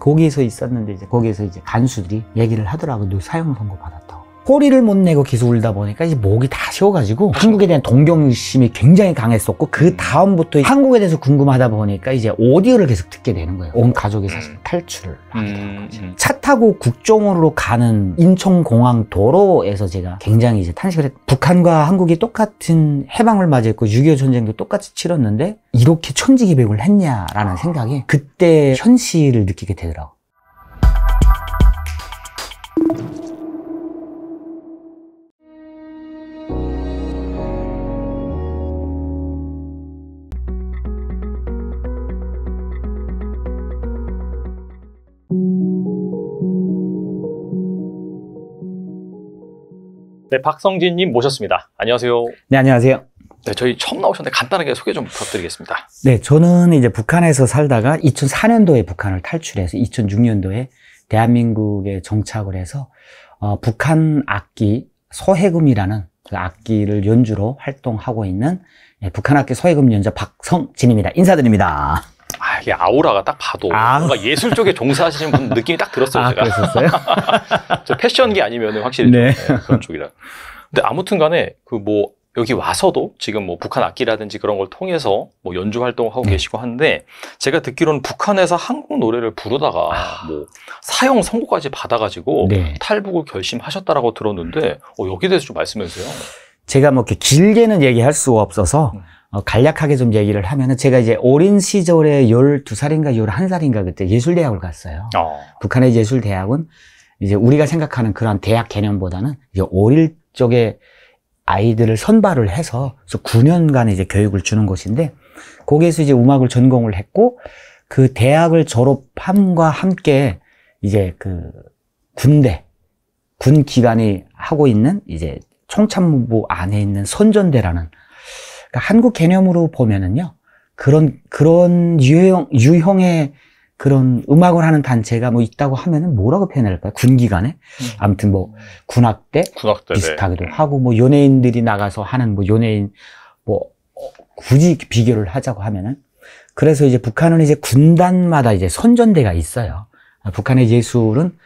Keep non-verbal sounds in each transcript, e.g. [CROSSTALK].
거기에서 있었는데 이제 거기에서 이제 간수들이 얘기를 하더라고 요 사형 선고 받았다고 꼬리를 못 내고 계속 울다 보니까 이제 목이 다 쉬어가지고 한국에 대한 동경심이 굉장히 강했었고 그 다음부터 한국에 대해서 궁금하다 보니까 이제 오디오를 계속 듣게 되는 거예요 온 가족이 음. 사실 탈출을 음, 하게 되는 음, 거죠 차 타고 국정으로 가는 인천공항 도로에서 제가 굉장히 이제 탄식을 했고 북한과 한국이 똑같은 해방을 맞이했고 6.25 전쟁도 똑같이 치렀는데 이렇게 천지기백을 했냐라는 생각에 그때 현실을 느끼게 되더라고요 네, 박성진님 모셨습니다. 안녕하세요. 네, 안녕하세요. 네, 저희 처음 나오셨는데 간단하게 소개 좀 부탁드리겠습니다. 네, 저는 이제 북한에서 살다가 2004년도에 북한을 탈출해서 2006년도에 대한민국에 정착을 해서 어, 북한 악기 소해금이라는 그 악기를 연주로 활동하고 있는 네, 북한 악기 소해금 연주 박성진입니다. 인사드립니다. 이게 아우라가 딱 봐도 아. 뭔가 예술 쪽에 종사하시는 분 느낌이 딱 들었어요. 아, 제가. 그랬었어요? [LAUGHS] 저 패션기 아니면 확실히 네. 네, 그런 쪽이라. 근데 아무튼간에 그 뭐 여기 와서도 지금 뭐 북한 악기라든지 그런 걸 통해서 뭐 연주 활동하고 네. 계시고 한데 제가 듣기로는 북한에서 한국 노래를 부르다가 아. 뭐 사형 선고까지 받아가지고 네. 탈북을 결심하셨다라고 들었는데 어, 여기 대해서 좀 말씀해 주세요. 제가 뭐 이렇게 길게는 얘기할 수 없어서. 음. 어, 간략하게 좀 얘기를 하면은 제가 이제 어린 시절에 12살인가 11살인가 그때 예술대학을 갔어요. 어. 북한의 예술대학은 이제 우리가 생각하는 그런 대학 개념보다는 이제 어릴 적에 아이들을 선발을 해서 그래서 9년간 이제 교육을 주는 곳인데 거기에서 이제 음악을 전공을 했고 그 대학을 졸업함과 함께 이제 그 군대 군 기관이 하고 있는 이제 총참모부 안에 있는 선전대라는 그러니까 한국 개념으로 보면은요. 그런 그런 유형 유형의 그런 음악을 하는 단체가 뭐 있다고 하면은 뭐라고 표현할까요? 군기관에 음. 아무튼 뭐 군악대, 군악대 비슷하기도 네. 하고 뭐 연예인들이 나가서 하는 뭐 연예인 뭐 굳이 비교를 하자고 하면은 그래서 이제 북한은 이제 군단마다 이제 선전대가 있어요. 북한의 예술은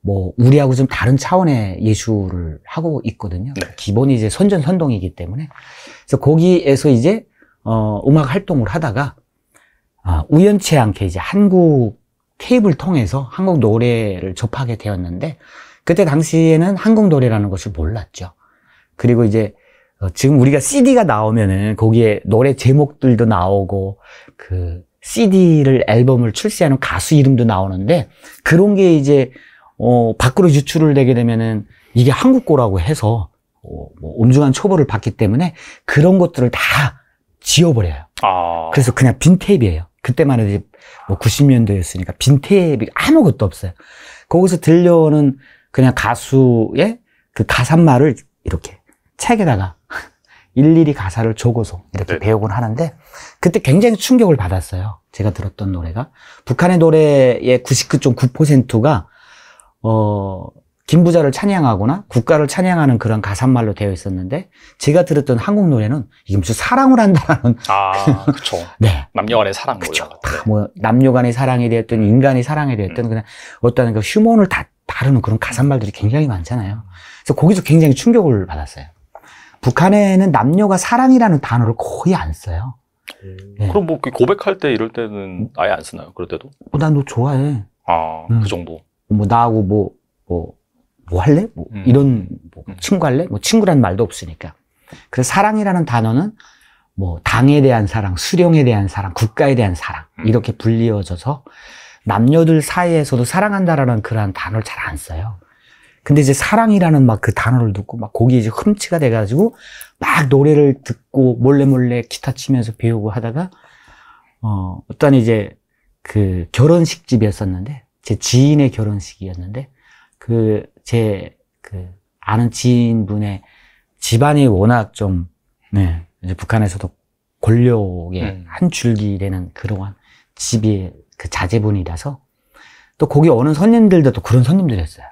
뭐 우리하고 좀 다른 차원의 예술을 하고 있거든요. 네. 기본이 이제 선전 선동이기 때문에 그래서 거기에서 이제 어, 음악 활동을 하다가 아, 우연치 않게 이제 한국 테이블 통해서 한국 노래를 접하게 되었는데 그때 당시에는 한국 노래라는 것을 몰랐죠. 그리고 이제 어, 지금 우리가 CD가 나오면은 거기에 노래 제목들도 나오고 그 CD를 앨범을 출시하는 가수 이름도 나오는데 그런 게 이제 어, 밖으로 유출을 되게 되면은 이게 한국 거라고 해서 어, 뭐 엄중한 초벌을 받기 때문에 그런 것들을 다 지워버려요. 아. 그래서 그냥 빈 탭이에요. 그때만 해도 뭐 90년대였으니까 빈 탭이 아무것도 없어요. 거기서 들려오는 그냥 가수의 그 가사말을 이렇게 책에다가 [LAUGHS] 일일이 가사를 적어서 이렇게 네. 배우곤 하는데 그때 굉장히 충격을 받았어요. 제가 들었던 노래가 북한의 노래의 99.9%가 어 김부자를 찬양하거나 국가를 찬양하는 그런 가사말로 되어 있었는데 제가 들었던 한국 노래는 이게 무슨 사랑을 한다라는 아 [LAUGHS] 그렇죠 네 남녀간의 사랑 그렇 다뭐 남녀간의 사랑이 되었던 음. 인간의 사랑이 되었던 음. 그냥 어떤 그 휴먼을 다 다루는 그런 가사말들이 굉장히 많잖아요 그래서 거기서 굉장히 충격을 받았어요 북한에는 남녀가 사랑이라는 단어를 거의 안 써요 음. 네. 그럼 뭐 고백할 때 이럴 때는 아예 안 쓰나요 그럴 때도 어, 난너 좋아해 아그 음. 정도 뭐 나하고 뭐뭐 뭐, 뭐뭐 할래? 뭐 음. 이런 뭐 음. 친구 할래? 뭐친구라는 말도 없으니까. 그래서 사랑이라는 단어는 뭐 당에 대한 사랑, 수령에 대한 사랑, 국가에 대한 사랑 음. 이렇게 불리어져서 남녀들 사이에서도 사랑한다라는 그러한 단어를 잘 안 써요. 근데 이제 사랑이라는 막 그 단어를 듣고 막 거기 이제 흠치가 돼가지고 막 노래를 듣고 몰래 몰래 기타 치면서 배우고 하다가 어 어떤 이제 그 결혼식 집이었었는데 제 지인의 결혼식이었는데 그 제그 아는 지인분의 집안이 워낙 좀 네, 이제 북한에서도 권력의 음. 한 줄기라는 그러한 집이 그 자제분이라서 또 거기 오는 손님들도 또 그런 손님들이었어요.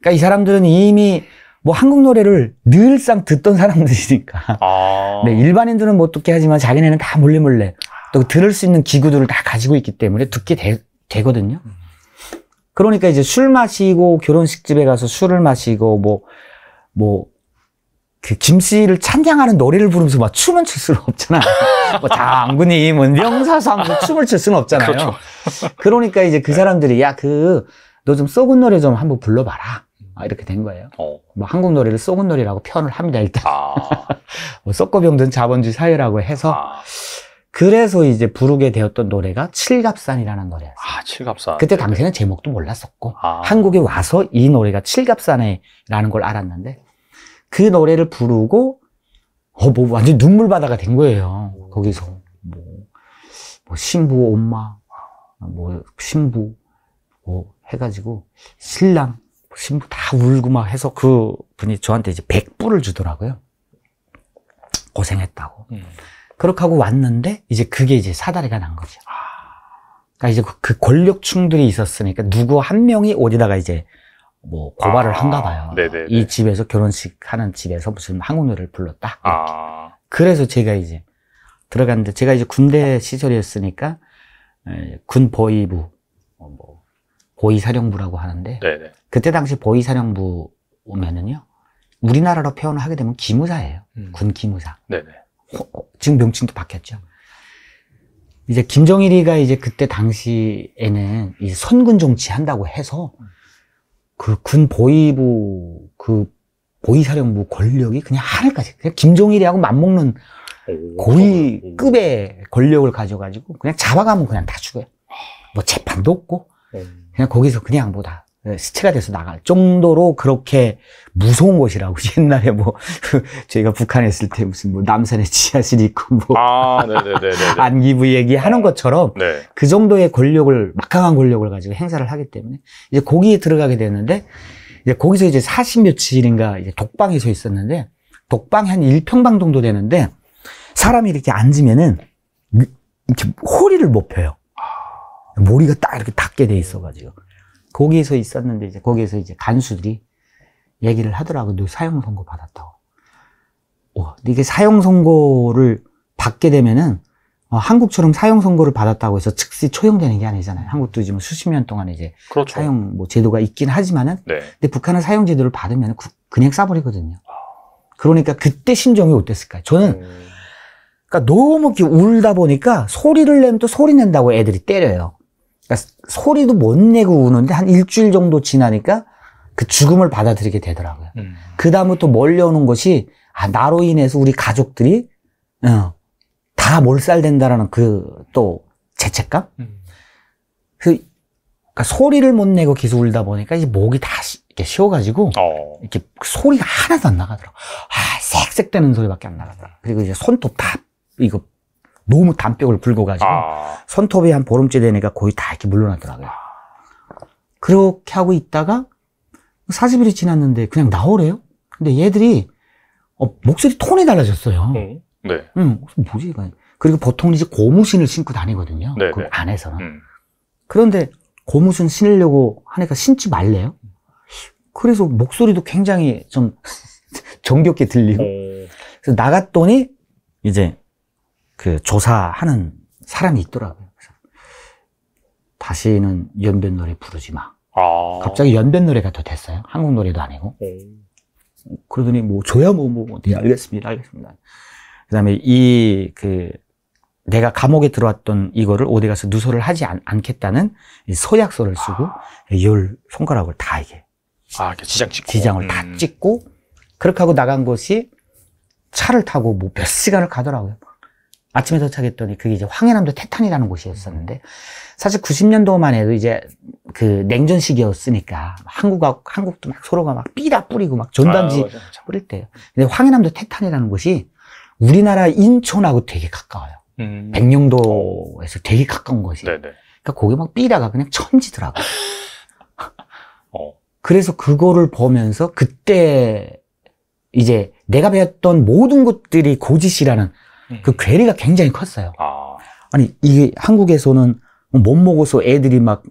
그러니까 이 사람들은 이미 뭐 한국 노래를 늘상 듣던 사람들이니까. 아. [LAUGHS] 네, 일반인들은 못 뭐 듣게 하지만 자기네는 다 몰래 몰래 또 들을 수 있는 기구들을 다 가지고 있기 때문에 듣게 되, 거든요 음. 그러니까 이제 술 마시고 결혼식 집에 가서 술을 마시고 뭐 뭐그 김씨를 찬양하는 노래를 부르면서 막 춤은 출 수는 없잖아. [LAUGHS] 뭐 장군님은 명사상하면 춤을 출 수는 없잖아요. 그렇죠. 그러니까 이제 그 네. 사람들이 야 그 너 좀 썩은 노래 좀 한번 불러봐라. 아, 이렇게 된 거예요. 어. 뭐 한국 노래를 썩은 노래라고 표현을 합니다. 일단 아. [LAUGHS] 뭐 썩고병든 자본주의 사회라고 해서 아. 그래서 이제 부르게 되었던 노래가 칠갑산이라는 노래였어요. 아, 칠갑산. 그때 당시에는 제목도 몰랐었고 아. 한국에 와서 이 노래가 칠갑산에라는 걸 알았는데 그 노래를 부르고 어, 뭐 완전 눈물 바다가 된 거예요. 거기서 뭐, 뭐 신부 엄마, 뭐 신부 뭐 해가지고 신랑 뭐 신부 다 울고 막 해서 그 분이 저한테 이제 백불을 주더라고요. 고생했다고. 음. 그렇게 하고 왔는데 이제 그게 이제 사다리가 난 거죠. 그러니까 이제 그 권력 충돌이 있었으니까 누구 한 명이 어디다가 이제 뭐 고발을 아, 한가 봐요. 네네네. 이 집에서 결혼식 하는 집에서 무슨 한국 노래를 불렀다. 아. 그래서 제가 이제 들어갔는데 제가 이제 군대 시절이었으니까 군 보위부 어, 뭐 보위 사령부라고 하는데 네네. 그때 당시 보위 사령부 오면은요 우리나라로 표현을 하게 되면 기무사예요. 음. 군 기무사. 네네. 지금 명칭도 바뀌었죠. 이제 김정일이가 이제 그때 당시에는 이 선군 정치 한다고 해서 그군 보위부 그 보위사령부 권력이 그냥 하늘까지 그냥 김정일이하고 맞먹는 고위급의 권력을 가져가지고 그냥 잡아가면 그냥 다 죽어요. 뭐 재판도 없고 네. 그냥 거기서 그냥 뭐다 네, 시체가 돼서 나갈 정도로 그렇게 무서운 곳이라고 [LAUGHS] 옛날에 뭐 저희가 북한에 있을 때 무슨 뭐 남산에 지하실 있고 뭐 아, [LAUGHS] 안기부 얘기하는 것처럼 네. 그 정도의 권력을 막강한 권력을 가지고 행사를 하기 때문에 이제 거기에 들어가게 되는데 이제 거기서 이제 사십 며칠인가 이제 독방에 서 있었는데 독방이 한 일평방 정도 되는데 사람이 이렇게 앉으면은 이렇게 허리를 못 펴요. 아. 머리가 딱 이렇게 닿게 돼 있어가지고. 거기서 있었는데 이제 거기에서 이제 간수들이 얘기를 하더라고. 너 사형 선고 받았다고. 오, 어, 이게 사형 선고를 받게 되면은 어, 한국처럼 사형 선고를 받았다고 해서 즉시 초용되는게 아니잖아요. 한국도 지금 뭐 수십 년 동안 이제 그렇죠. 사형 뭐 제도가 있긴 하지만은 네. 근데 북한은 사형 제도를 받으면 그, 그냥 싸버리거든요. 아. 그러니까 그때 심정이 어땠을까요? 저는 음. 그러니까 너무 울다 보니까 소리를 내면 또 소리 낸다고 애들이 때려요. 그러니까 소리도 못 내고 우는데 한 일주일 정도 지나니까 그 죽음을 받아들이게 되더라고요. 음. 그 다음부터 몰려오는 것이 아, 나로 인해서 우리 가족들이 어, 다 몰살된다라는 그 또 죄책감. 음. 그 그러니까 소리를 못 내고 계속 울다 보니까 이제 목이 다 이렇게 쉬어가지고 어. 이렇게 소리가 하나도 안 나가더라고. 아, 색색되는 소리밖에 안 나가더라. 그리고 이제 손톱 다 이거 너무 담벽을 긁어 가지고 아. 손톱이 한 보름째 되니까 거의 다 이렇게 물러나더라고요. 그렇게 하고 있다가 40일이 지났는데 그냥 나오래요. 근데 얘들이 어, 목소리 톤이 달라졌어요. 음, 네. 음, 뭐지 이거? 그리고 보통 이제 고무신을 신고 다니거든요. 네, 그 네. 안에서는. 음. 그런데 고무신 신으려고 하니까 신지 말래요. 그래서 목소리도 굉장히 좀 [LAUGHS] 정겹게 들리고. 그래서 나갔더니 이제 그 조사하는 사람이 있더라고요. 그래서 다시는 연변 노래 부르지 마. 아. 갑자기 연변 노래가 더 됐어요. 한국 노래도 아니고. 음. 그러더니 뭐 줘야 뭐, 뭐, 뭐, 네, 알겠습니다. 알겠습니다. 그 다음에 이, 그, 내가 감옥에 들어왔던 이거를 어디 가서 누설을 하지 않, 겠다는 서약서를 쓰고 아. 열 손가락을 다 이게 아, 지장 찍고. 지장을 음. 다 찍고 그렇게 하고 나간 것이 차를 타고 뭐 몇 시간을 가더라고요. 아침에 도착했더니 그게 이제 황해남도 태탄이라는 곳이었었는데 사실 90년도만 해도 이제 그 냉전시기였으니까 한국하고 한국도 막 서로가 막삐라 뿌리고 막 전단지 아, 뿌릴 때요. 근데 황해남도 태탄이라는 곳이 우리나라 인천하고 되게 가까워요. 음. 백령도에서 되게 가까운 곳이. 네네. 그러니까 거기 막 삐다가 그냥 천지더라고. [LAUGHS] 어. 그래서 그거를 보면서 그때 이제 내가 배웠던 모든 것들이 고지시라는 음. 그 괴리가 굉장히 컸어요. 아. 아니 이게 한국에서는 못 먹어서 애들이 막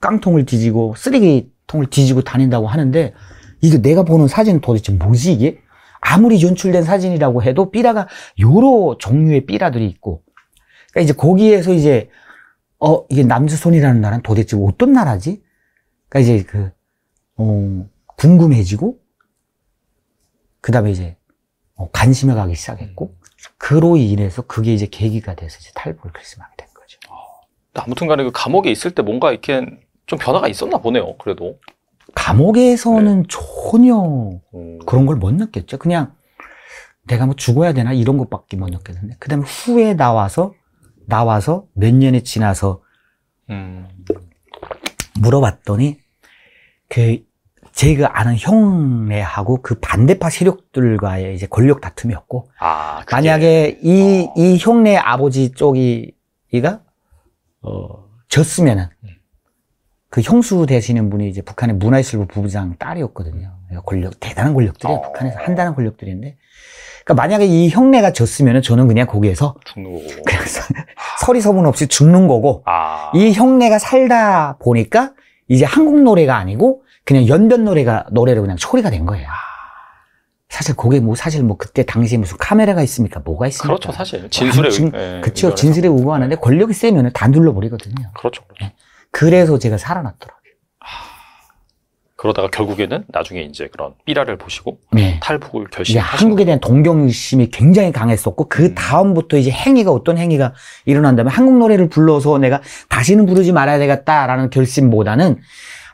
깡통을 뒤지고 쓰레기통을 뒤지고 다닌다고 하는데 이게 내가 보는 사진은 도대체 뭐지 이게? 아무리 연출된 사진이라고 해도 삐라가 여러 종류의 삐라들이 있고 그러니까 이제 거기에서 이제 어 이게 남조선이라는 나라는 도대체 어떤 나라지? 그러니까 이제 그 어, 궁금해지고 그 다음에 이제 어, 관심을 가기 시작했고 그로 인해서 그게 이제 계기가 돼서 이제 탈북을 결심하게 된 거죠. 아, 아무튼 간에 그 감옥에 있을 때 뭔가 이렇게 좀 변화가 있었나 보네요, 그래도. 감옥에서는 네. 전혀 음. 그런 걸 못 느꼈죠. 그냥 내가 뭐 죽어야 되나 이런 것밖에 못 느꼈는데. 그 다음에 후에 나와서, 나와서 몇 년이 지나서 음. 물어봤더니 그 제가 아는 형네하고 그 반대파 세력들과의 이제 권력 다툼이었고 아, 그게... 만약에 이이 어... 형네 아버지 쪽이 가 어... 졌으면은 음. 그 형수 되시는 분이 이제 북한의 문화예술부 부부장 딸이었거든요. 권력 대단한 권력들이에 어... 북한에서 한다는 권력들인데 그러니까 만약에 이 형네가 졌으면 은 저는 그냥 거기에서 죽는 거고 [LAUGHS] 그냥 서리서문 없이 죽는 거고 아... 이 형네가 살다 보니까 이제 한국 노래가 아니고 그냥 연변 노래가 노래로 그냥 초리가 된 거예요. 사실 그게 뭐 사실 뭐 그때 당시에 무슨 카메라가 있습니까? 뭐가 있습니까? 그렇죠, 사실 진술에 아, 진, 예, 예 그렇 진술에 우거하는데 권력이 세면 다 눌러버리거든요. 그렇죠. 그렇죠. 예. 그래서 제가 살아났더라고요. 하... 아, 그러다가 결국에는 나중에 이제 그런 삐라를 보시고 네. 탈북을 결심 한국에 대한 동경심이 굉장히 강했었고 그 음. 다음부터 이제 행위가 어떤 행위가 일어난다면 한국 노래를 불러서 내가 다시는 부르지 말아야 되겠다라는 결심보다는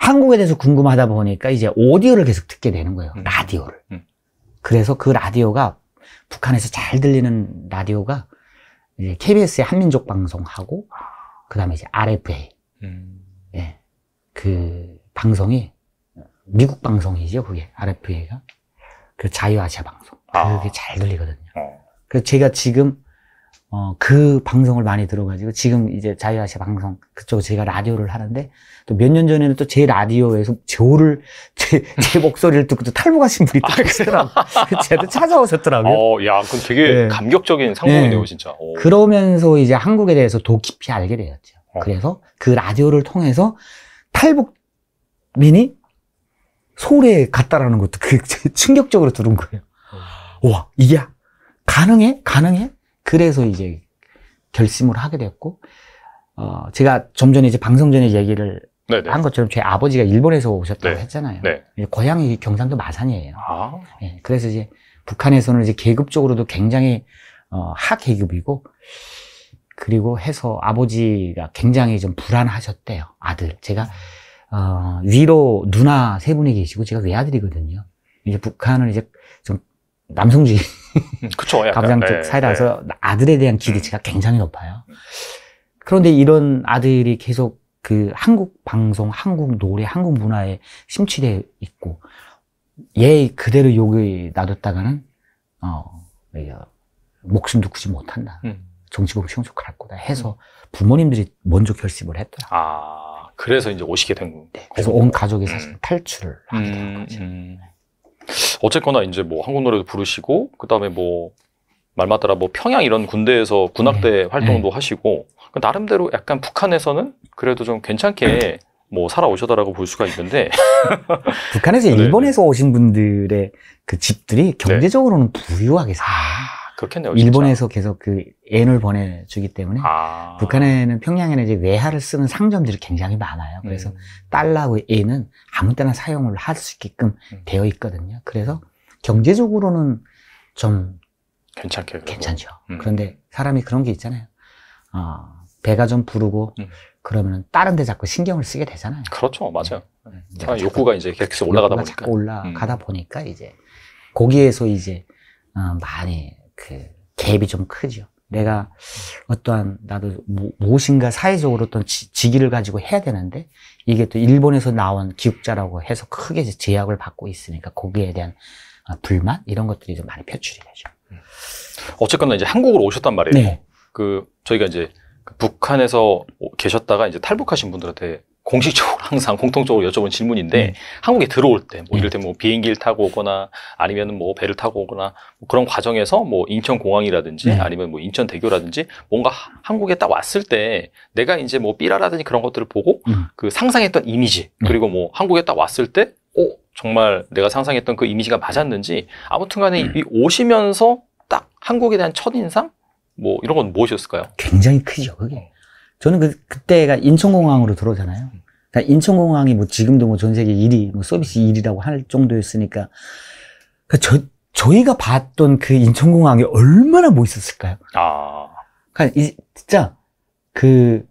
한국에 대해서 궁금하다 보니까 이제 오디오를 계속 듣게 되는 거예요. 음. 라디오를. 음. 그래서 그 라디오가 북한에서 잘 들리는 라디오가 이제 KBS의 한민족 방송하고 그다음에 이제 RFA. 음. 예. 그 방송이 미국 방송이죠, 그게. RFA가. 그 자유아시아 방송. 아. 그게 잘 들리거든요. 어. 그래서 제가 지금 어, 그 방송을 많이 들어가지고 지금 이제 자유아시아 방송 그쪽 제가 라디오를 하는데 또 몇 년 전에는 또 제 라디오에서 저를 제, 제 음. 목소리를 듣고 또 탈북하신 분이 또 계시더라고. 아, [LAUGHS] 제 찾아오셨더라고요. 어, 야, 그건 되게 네. 감격적인 네. 상봉이네요, 진짜. 오. 그러면서 이제 한국에 대해서 더 깊이 알게 되었죠. 어. 그래서 그 라디오를 통해서 탈북민이 소울에 갔다라는 것도 그 [LAUGHS] 충격적으로 들은 거예요. 음. 와, 이게 가능해? 가능해? 그래서 이제 결심을 하게 됐고, 어, 제가 좀 전에 이제 방송 전에 얘기를 네네. 한 것처럼 제 아버지가 일본에서 오셨다고 네. 했잖아요. 네. 고향이 경상도 마산이에요. 아. 네, 그래서 이제 북한에서는 이제 계급적으로도 굉장히 어, 하계급이고 그리고 해서 아버지가 굉장히 좀 불안하셨대요. 아들 제가 어, 위로 누나 세 분이 계시고 제가 외아들이거든요. 이제 북한을 이제 좀 남성주의 [LAUGHS] 그쵸. 약간, 가부장 쪽 네, 사이라서 네. 아들에 대한 음. 기대치가 음. 굉장히 높아요. 그런데 이런 아들이 계속 그 한국 방송, 한국 노래, 한국 문화에 심취돼 있고 얘 그대로 여기 놔뒀다가는 어 목숨도 굳이 못한다. 음. 정치범 시용촉할 거다 해서 음. 부모님들이 먼저 결심을 했더라. 아 그래서 이제 오시게 된 네, 그래서 온 가족이 사실 음. 탈출을 하게 된 거죠. 음. 음. 어쨌거나 이제 뭐 한국 노래도 부르시고 그다음에 뭐말 맞더라 뭐 평양 이런 군대에서 군악대 네. 활동도 네. 하시고 그 나름대로 약간 북한에서는 그래도 좀 괜찮게 뭐살아오셨다라고볼 수가 있는데 북한에서 [LAUGHS] 네, 네. 일본에서 오신 분들의 그 집들이 네. 경제적으로는 부유하게 살아요. 그렇겠네요. 일본에서 계속 그 엔을 보내주기 때문에 아. 북한에는 평양에는 이제 외화를 쓰는 상점들이 굉장히 많아요. 음. 그래서 음. 달러하고 엔은 아무 때나 사용을 할 수 있게끔 음. 되어 있거든요. 그래서 경제적으로는 좀 괜찮게 괜찮죠. 음. 그런데 사람이 그런 게 있잖아요. 어, 배가 좀 부르고 음. 그러면 다른 데 자꾸 신경을 쓰게 되잖아요. 그렇죠, 맞아요. 네. 네. 욕구가 이제 계속 올라가다 보니까 올라가다 보니까 이제 거기에서 이제 어, 많이 그 갭이 좀 크죠. 내가 어떠한 나도 무엇인가 사회적으로 어떤 직위를 가지고 해야 되는데 이게 또 일본에서 나온 기국자라고 해서 크게 제약을 받고 있으니까 거기에 대한 어, 불만 이런 것들이 좀 많이 표출이 되죠. 어쨌거나 이제 한국으로 오셨단 말이에요. 네. 그 저희가 이제 북한에서 계셨다가 이제 탈북하신 분들한테 공식적으로 [LAUGHS] 항상 공통적으로 여쭤본 질문인데 음. 한국에 들어올 때뭐 네. 이럴 때 뭐 비행기를 타고 오거나 아니면은 뭐 배를 타고 오거나 뭐 그런 과정에서 뭐 인천 공항이라든지 음. 네. 아니면 뭐 인천 대교라든지 뭔가 한국에 딱 왔을 때 내가 이제 뭐 삐라라든지 그런 것들을 보고 음. 그 상상했던 이미지 그리고 뭐 한국에 딱 왔을 때 어, 정말 내가 상상했던 그 이미지가 맞았는지 아무튼간에 음. 이 오시면서 딱 한국에 대한 첫 인상 뭐 이런 건 무엇이었을까요? 굉장히 크죠 그게. 저는 그, 그때가 인천공항으로 들어오잖아요. 그러니까 인천공항이 뭐 지금도 뭐 전 세계 1위, 뭐 서비스 1위라고 음. 할 정도였으니까. 그러니까 저, 저희가 봤던 그 인천공항이 얼마나 멋있었을까요? 아. 그니까 이, 진짜 그,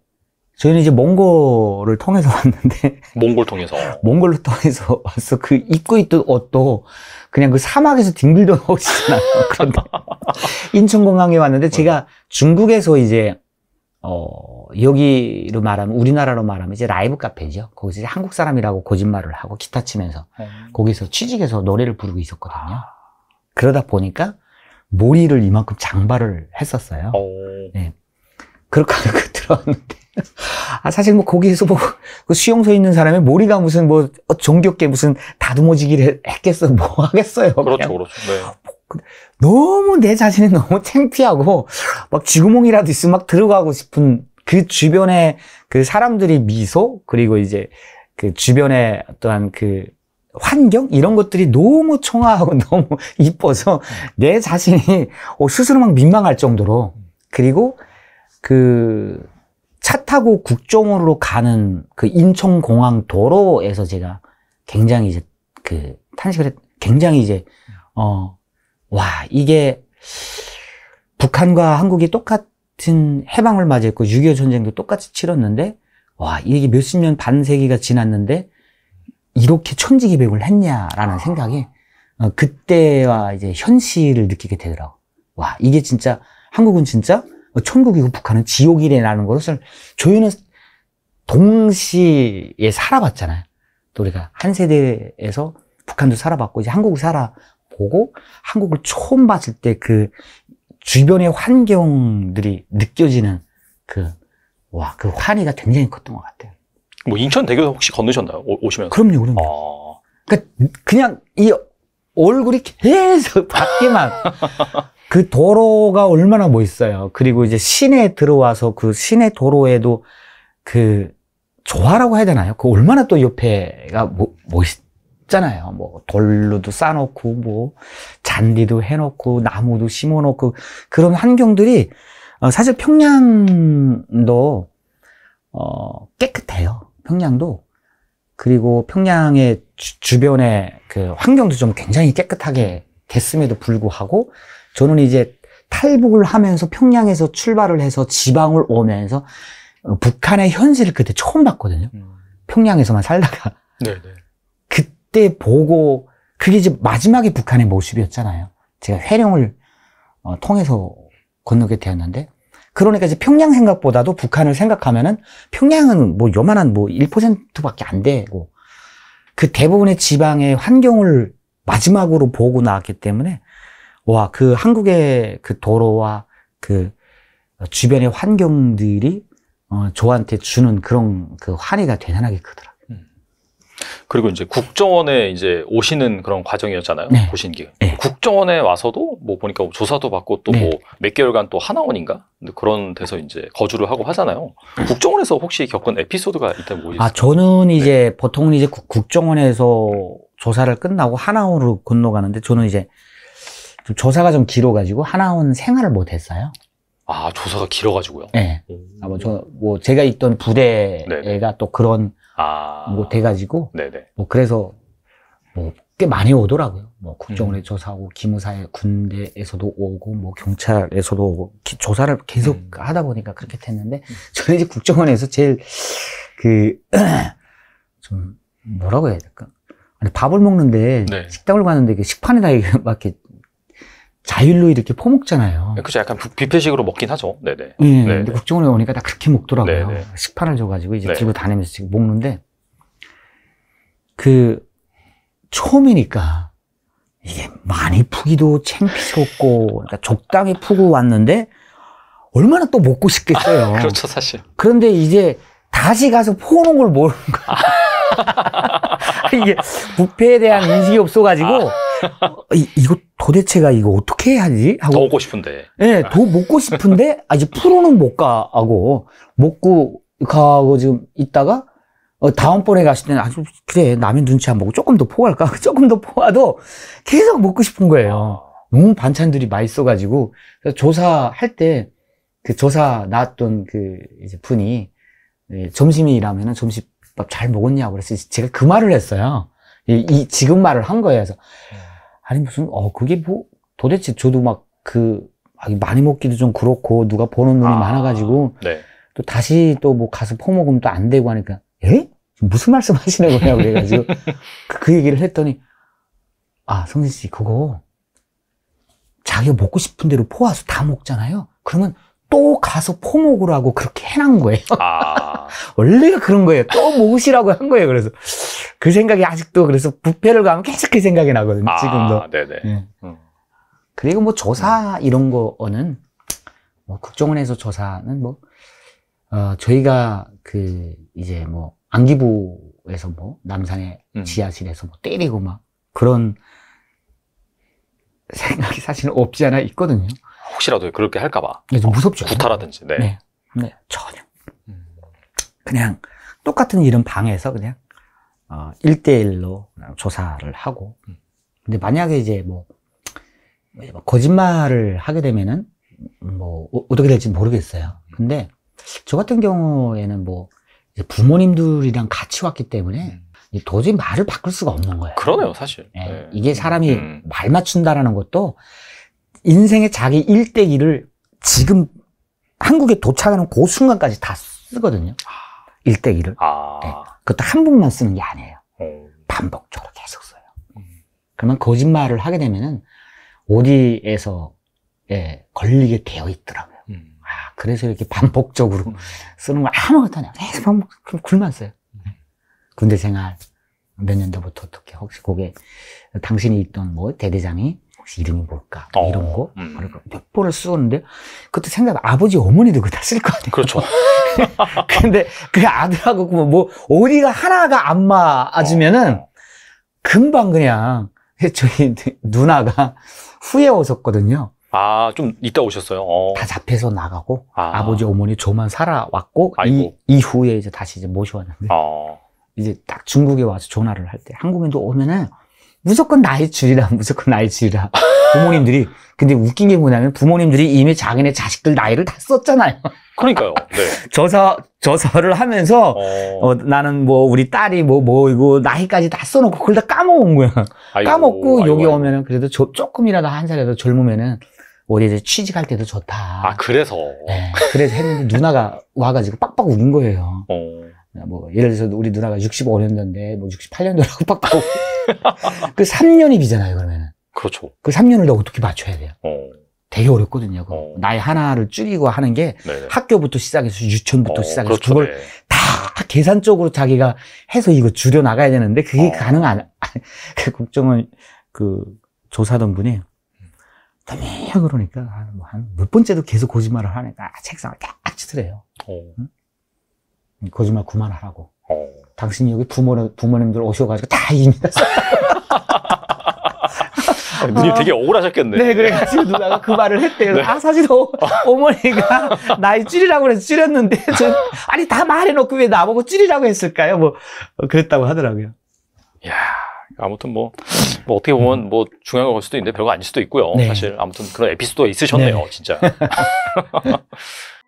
저희는 이제 몽골을 통해서 [LAUGHS] 왔는데. 몽골 통해서. 몽골로 통해서 왔어. 그 입고 있던 옷도 그냥 그 사막에서 뒹굴던 옷이잖아요. [LAUGHS] 그런데 인천공항에 왔는데 제가 중국에서 이제, 어, 여기로 말하면 우리나라로 말하면 이제 라이브 카페죠. 거기서 한국 사람이라고 거짓말을 하고 기타 치면서 네. 거기서 취직해서 노래를 부르고 있었거든요. 아. 그러다 보니까 모리를 이만큼 장발을 했었어요. 오. 네. 그렇게 [LAUGHS] 들어왔는데 아, 사실 뭐 거기에서 뭐그 수용소에 있는 사람의 모리가 무슨 뭐종교게 어, 무슨 다듬어지기를 했겠어 뭐 [LAUGHS] 하겠어요. 그렇죠, 그렇죠. 네. 뭐 그 너무 내 자신이 너무 창피하고 막 쥐구멍이라도 있으면 막 들어가고 싶은 그 주변에 그 사람들이 미소 그리고 이제 그 주변에 어떠한 그 환경 이런 것들이 너무 청아하고 [LAUGHS] 너무 이뻐서 내 자신이 어, 스스로 막 민망할 정도로 그리고 그 차 타고 국정으로 원 가는 그 인천공항 도로에서 제가 굉장히 이제 그 탄식을 했, 굉장히 이제 어 와 이게 북한과 한국이 똑같 같은 해방을 맞이했고 6.25 전쟁도 똑같이 치렀는데 와 이게 몇십 년 반세기가 지났는데 이렇게 천지기백을 했냐라는 아. 생각에 어, 그때와 이제 현실을 느끼게 되더라고. 와 이게 진짜 한국은 진짜 천국이고 북한은 지옥이래라는 것을 조연는 동시에 살아봤잖아요. 또 우리가 한 세대에서 북한도 살아봤고 이제 한국을 살아보고 한국을 처음 봤을 때그 주변의 환경들이 느껴지는 그, 와, 그 환희가 굉장히 컸던 것 같아요. 뭐 인천대교 혹시 건너셨나요? 오, 시면 그럼요, 그럼요. 아... 그러니까 그냥 이 얼굴이 계속 밖에만 [LAUGHS] 그 도로가 얼마나 멋있어요. 그리고 이제 시내에 들어와서 그 시내 도로에도 그 조화라고 해야 되나요? 그 얼마나 또 옆에가 뭐, 멋있 있잖아요. 뭐 돌로도 싸놓고 뭐 잔디도 해놓고 나무도 심어놓고 그런 환경들이 어, 사실 평양도 어, 깨끗해요. 평양도 그리고 평양의 주, 변의그 환경도 좀 굉장히 깨끗하게 됐음에도 불구하고 저는 이제 탈북을 하면서 평양에서 출발을 해서 지방을 오면서 북한의 현실을 그때 처음 봤거든요. 음. 평양에서만 살다가. 네네. 네. 그때 보고 그게 이제 마지막에 북한의 모습이었잖아요. 제가 회룡을 어, 통해서 건너게 되었는데 그러니까 이제 평양 생각보다도 북한을 생각하면은 평양은 뭐 요만한 뭐 1%밖에 안 되고 그 대부분의 지방의 환경을 마지막으로 보고 나왔기 때문에 와 그 한국의 그 도로와 그 주변의 환경들이 어, 저한테 주는 그런 그 환희가 대단하게 크더라요 그리고 이제 국정원에 이제 오시는 그런 과정이었잖아요. 네. 보신 게. 네. 국정원에 와서도 뭐 보니까 조사도 받고 또 뭐몇 네. 개월간 또 하나원인가 그런 데서 이제 거주를 하고 하잖아요. 국정원에서 혹시 겪은 에피소드가 있다면 뭐 있어요? 아 저는 이제 네. 보통은 이제 국, 정원에서 조사를 끝나고 하나원으로 건너가는데 저는 이제 좀 조사가 좀 길어가지고 하나원 생활을 못했어요. 아 조사가 길어가지고요. 네. 아뭐저 뭐 제가 있던 부대가 네또 그런 아. 뭐 돼가지고. 네네. 뭐 그래서 뭐 꽤 많이 오더라고요. 뭐 국정원에 음. 조사하고 기무사의 군대에서도 오고 뭐 경찰에서도 오고 기, 조사를 계속 음. 하다 보니까 그렇게 음. 됐는데 저는 이제 국정원에서 제일 그 좀 [CLEARS THROAT] 뭐라고 해야 될까? 아니 밥을 먹는데 네. 식당을 가는데 그 식판에다 이렇게 [LAUGHS] 막 이렇게 자율로 이렇게 포먹잖아요. 네, 그죠 약간 뷔페식으로 먹긴 하죠. 네네. 네, 네네. 예, 네, 근데 네. 국정원에 오니까 다 그렇게 먹더라고요. 네네. 식판을 줘가지고 이제 네네. 들고 다니면서 지금 먹는데 그 처음이니까 이게 많이 푸기도 챙피스럽고 그러니까 적당히 푸고 왔는데 얼마나 또 먹고 싶겠어요. 아, 그렇죠, 사실. 그런데 이제 다시 가서 포는 걸 모르는 거야. [LAUGHS] 이게 부패에 대한 인식이 없어가지고 아. 이, 이거 도대체가 이거 어떻게 해야 하지? 하고 더 먹고 싶은데. 네, 더 먹고 싶은데 아직 프로는 못 가하고 먹고 가고 지금 있다가 어, 다음번에 가실 때는 아주 그래 남의 눈치 안 보고 조금 더 포할까 [LAUGHS] 조금 더 포와도 계속 먹고 싶은 거예요. 아. 너무 반찬들이 맛있어가지고 조사할 때 그 조사 나왔던 그 이제 분이 예, 점심이라면은 점심 밥잘 먹었냐고 그래서 제가 그 말을 했어요. 이, 이 지금 말을 한 거예요. 그래서 아니 무슨 어 그게 뭐 도대체 저도 막 그 많이 먹기도 좀 그렇고 누가 보는 눈이 아, 많아가지고 네. 또 다시 또 뭐 가서 퍼먹으면 또 안 되고 하니까 예? 무슨 말씀 하시는 거요 그래가지고 그, 그, 얘기를 했더니 아 성진 씨 그거 자기가 먹고 싶은 대로 포와서다 먹잖아요 그러면 또 가서 포먹으라고 그렇게 해놓 거예요 아. 원래가 그런 거예요. 또 모으시라고 한 거예요. 그래서 그 생각이 아직도 그래서 부패를 가면 계속 그 생각이 나거든요. 아, 지금도. 네네. 네. 그리고 뭐 조사 이런 거는 뭐 국정원에서 조사는 뭐 어, 저희가 그 이제 뭐 안기부에서 뭐 남산의 음. 지하실에서 뭐 때리고 막 그런 생각이 사실은 없지 않아 있거든요. 혹시라도 그렇게 할까봐. 네, 좀 무섭죠. 구타라든지. 네. 네. 네. 전혀. 그냥 똑같은 이런 방에서 그냥 어, 1대1로 조사를 하고. 근데 만약에 이제 뭐, 뭐 거짓말을 하게 되면은, 뭐, 어, 어떻게 될지 모르겠어요. 근데, 저 같은 경우에는 뭐, 이제 부모님들이랑 같이 왔기 때문에, 음. 도저히 말을 바꿀 수가 없는 거예요. 그러네요, 사실. 네. 네. 이게 사람이 음. 말 맞춘다라는 것도, 인생의 자기 1대1을 지금 한국에 도착하는 그 순간까지 다 쓰거든요. 아, 일대기를 아. 네. 그것도 한 번만 쓰는 게 아니에요. 음. 반복적으로 계속 써요. 음. 그러면 거짓말을 하게 되면은 어디에서 예, 걸리게 되어 있더라고요. 음. 아, 그래서 이렇게 반복적으로 음. 쓰는 거 아무것도 아니야. 계속 반복, 굴만 써요. 음. 군대 생활 몇 년도부터 어떻게 혹시 그게 당신이 있던 뭐 대대장이 혹시 이름이 뭘까 뭐 어. 이런 거 음. 그러니까 몇 번을 쓰는데 그것도 생각 아버지 어머니도 그거 다쓸 거 아니에요. 그렇죠. [LAUGHS] [LAUGHS] 근데 그 아들하고 뭐, 뭐 어디가 하나가 안 맞으면은 금방 그냥 저희 누나가 후에 오셨거든요. 아, 좀 이따 오셨어요. 어. 다 잡혀서 나가고 아. 버지 어머니 조만 살아왔고 이고 이, 이후에 이제 다시 이제 모셔왔는데 어. 이제 딱 중국에 와서 전화를 할 때 한국인도 오면은 무조건 나이 줄이라 무조건 나이 줄이라 부모님들이 근데 웃긴 게 뭐냐면 부모님들이 이미 자기네 자식들 나이를 다 썼잖아요. 그러니까요. 네. [LAUGHS] 저사저사를 하면서 어... 어, 나는 뭐 우리 딸이 뭐 뭐이고 나이까지 다 써놓고 그걸 다 까먹은 거야. 아이고, 까먹고 아이고, 여기 아이고. 오면은 그래도 저, 조금이라도 한 살이라도 젊으면은 우리 이제 취직할 때도 좋다. 아 그래서. 네, 그래서 했는데 누나가 와가지고 빡빡 우는 거예요. 어... 뭐 예를 들어서 우리 누나가 65년도인데 뭐 68년도라고 빡빡. [LAUGHS] 그 3년이 비잖아요 그러면은. 그렇죠. 그 3년을 더 어떻게 맞춰야 돼요? 어. 되게 어렵거든요. 어. 나이 하나를 줄이고 하는 게 네네. 학교부터 시작해서 유치원부터 어, 시작해서 그렇죠. 그걸 네. 다 계산적으로 자기가 해서 이거 줄여 나가야 되는데 그게 어. 가능한 [LAUGHS] 그 국정원 그 조사던 분이 되게 그러니까 한몇 뭐 번째도 계속 거짓말을 하니까 아, 책상을 딱 치더래요. 어. 응? 거짓말 그만하라고. 어. 당신이 여기 부모 부모님들 오셔가지고 다이니다 [LAUGHS] 누님 아, 되게 억울하셨겠네. 네, 그래가지고 누나가 그 말을 했대요. 네. 아, 사실 어, 어머니가 나이 찌리라고 그서 찌렸는데, [LAUGHS] 저, 아니, 다 말해놓고 왜 나보고 찌리라고 했을까요? 뭐, 어, 그랬다고 하더라고요. 야 아무튼 뭐, 뭐 어떻게 보면 뭐 중요한 걸 수도 있는데 별거 아닐 수도 있고요. 네. 사실 아무튼 그런 에피소드가 있으셨네요, 네. 진짜. [LAUGHS]